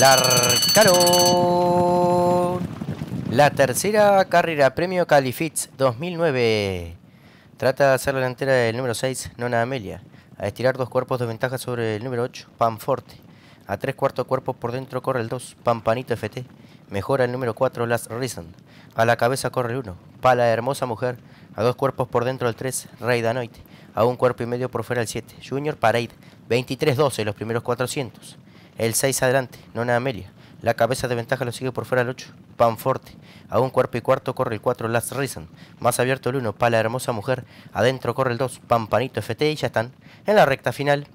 ¡Larcaron! La tercera carrera Premio Califits 2009. Trata de hacer la delantera del número 6, Nona Amelia. A estirar dos cuerpos de ventaja sobre el número 8, Panforte. A tres cuartos cuerpos por dentro corre el 2, Pampanito FT. Mejora el número 4, Last Reason. A la cabeza corre el 1, Pala Hermosa Mujer. A dos cuerpos por dentro el 3, Rey Danoite. A un cuerpo y medio por fuera el 7, Junior Parade. 23-12 los primeros 400. El 6 adelante, no nada media La cabeza de ventaja lo sigue por fuera el 8. fuerte, A un cuerpo y cuarto corre el 4 Last Reason. Más abierto el 1 pala hermosa mujer. Adentro corre el 2 Pampanito FT y ya están en la recta final.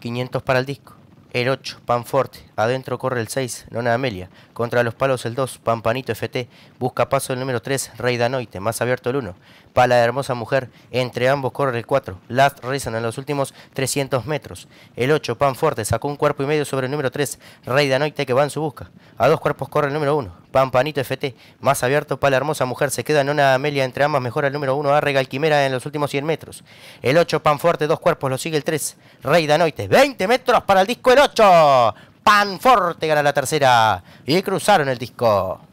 500 para el disco. El 8, Panforte. Adentro corre el 6, Nona Amelia. Contra los palos el 2, Pampanito FT. Busca paso el número 3, Rey Danoite. Más abierto el 1. Pala de hermosa mujer. Entre ambos corre el 4. Last Reason en los últimos 300 metros. El 8, Panforte. Sacó un cuerpo y medio sobre el número 3, Rey Danoite que va en su busca. A dos cuerpos corre el número 1. Pampanito FT. Más abierto, Pala hermosa mujer. Se queda Nona Amelia. Entre ambas mejora el número 1, Arrega Alquimera en los últimos 100 metros. El 8, Panforte. Dos cuerpos. Lo sigue el 3, Rey Danoite. 20 metros para el disco. El 8. Panforte gana la tercera. Y cruzaron el disco.